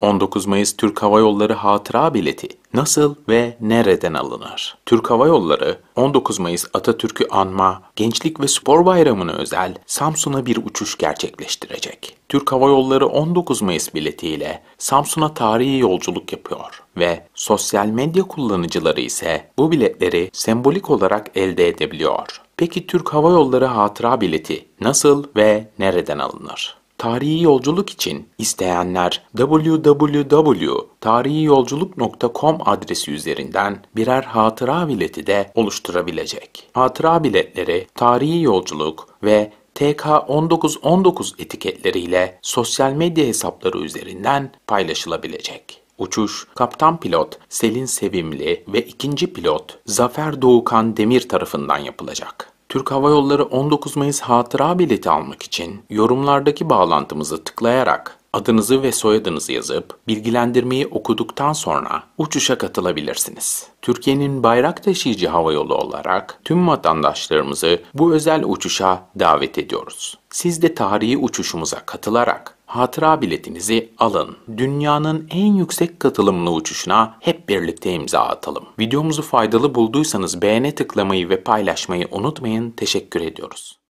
19 Mayıs Türk Hava Yolları hatıra bileti nasıl ve nereden alınır? Türk Hava Yolları 19 Mayıs Atatürk'ü anma, Gençlik ve Spor Bayramı'na özel Samsun'a bir uçuş gerçekleştirecek. Türk Hava Yolları 19 Mayıs biletiyle Samsun'a tarihi yolculuk yapıyor ve sosyal medya kullanıcıları ise bu biletleri sembolik olarak elde edebiliyor. Peki Türk Hava Yolları hatıra bileti nasıl ve nereden alınır? Tarihi yolculuk için isteyenler www.tarihiyolculuk.com adresi üzerinden birer hatıra bileti de oluşturabilecek. Hatıra biletleri tarihi yolculuk ve TK1919 etiketleriyle sosyal medya hesapları üzerinden paylaşılabilecek. Uçuş, kaptan pilot Selin Sevimli ve ikinci pilot Zafer Doğukan Demir tarafından yapılacak. Türk Hava Yolları 19 Mayıs hatıra bileti almak için yorumlardaki bağlantımızı tıklayarak adınızı ve soyadınızı yazıp bilgilendirmeyi okuduktan sonra uçuşa katılabilirsiniz. Türkiye'nin bayrak taşıyıcı havayolu olarak tüm vatandaşlarımızı bu özel uçuşa davet ediyoruz. Siz de tarihi uçuşumuza katılarak Hatıra biletinizi alın. Dünyanın en yüksek katılımlı uçuşuna hep birlikte imza atalım. Videomuzu faydalı bulduysanız beğene tıklamayı ve paylaşmayı unutmayın. Teşekkür ediyoruz.